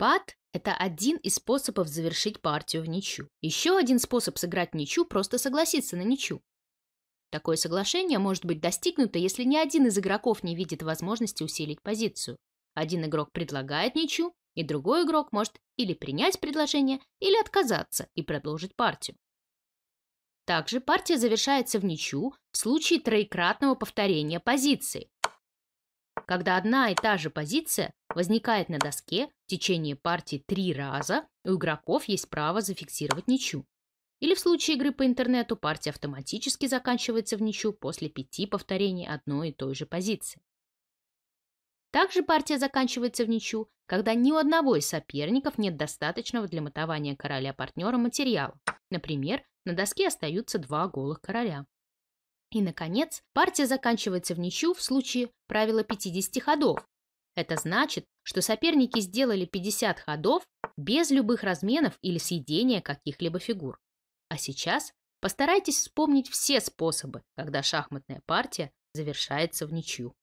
Пад – это один из способов завершить партию в ничью. Еще один способ сыграть ничью – просто согласиться на ничью. Такое соглашение может быть достигнуто, если ни один из игроков не видит возможности усилить позицию. Один игрок предлагает ничью, и другой игрок может или принять предложение, или отказаться и продолжить партию. Также партия завершается в ничью в случае троекратного повторения позиции, когда одна и та же позиция возникает на доске в течение партии три раза, у игроков есть право зафиксировать ничью. Или в случае игры по интернету партия автоматически заканчивается в ничью после пяти повторений одной и той же позиции. Также партия заканчивается в ничью, когда ни у одного из соперников нет достаточного для мотования короля партнера материала. Например, на доске остаются два голых короля. И, наконец, партия заканчивается в ничью в случае правила 50 ходов, это значит, что соперники сделали 50 ходов без любых разменов или съедения каких-либо фигур. А сейчас постарайтесь вспомнить все способы, когда шахматная партия завершается в ничью.